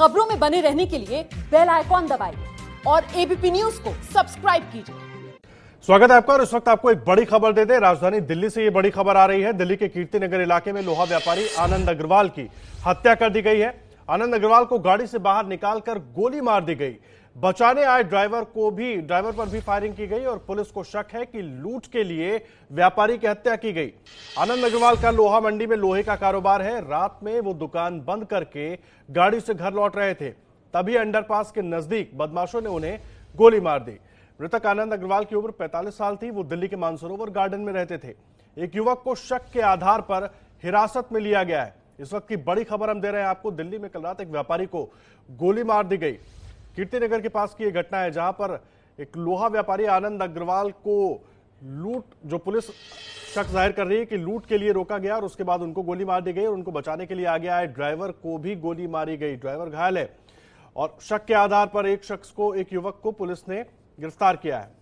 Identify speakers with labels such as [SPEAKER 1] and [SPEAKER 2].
[SPEAKER 1] खबरों में बने रहने के लिए बेल आइकॉन दबाइए और एबीपी न्यूज को सब्सक्राइब कीजिए स्वागत है आपका और इस वक्त आपको एक बड़ी खबर दे दें राजधानी दिल्ली से ये बड़ी खबर आ रही है दिल्ली के कीर्ति नगर इलाके में लोहा व्यापारी आनंद अग्रवाल की हत्या कर दी गई है आनंद अग्रवाल को गाड़ी से बाहर निकालकर गोली मार दी गई बचाने आए ड्राइवर को भी ड्राइवर पर भी फायरिंग की गई और पुलिस को शक है कि लूट के लिए व्यापारी की हत्या की गई आनंद अग्रवाल का लोहा मंडी में लोहे का कारोबार है रात में वो दुकान बंद करके गाड़ी से घर लौट रहे थे तभी अंडरपास के नजदीक बदमाशों ने उन्हें गोली मार दी मृतक आनंद अग्रवाल की उम्र 45 साल थी वो दिल्ली के मानसरोवर गार्डन में रहते थे एक युवक को शक के आधार पर हिरासत में लिया गया है इस वक्त की बड़ी खबर हम दे रहे हैं आपको दिल्ली में कल रात एक व्यापारी को गोली मार दी गई कीर्ति नगर के पास की यह घटना है जहां पर एक लोहा व्यापारी आनंद अग्रवाल को लूट जो पुलिस शक जाहिर कर रही है कि लूट के लिए रोका गया और उसके बाद उनको गोली मार दी गई और उनको बचाने के लिए आ गया है ड्राइवर को भी गोली मारी गई ड्राइवर घायल है और शक के आधार पर एक शख्स को एक युवक को पुलिस ने गिरफ्तार किया है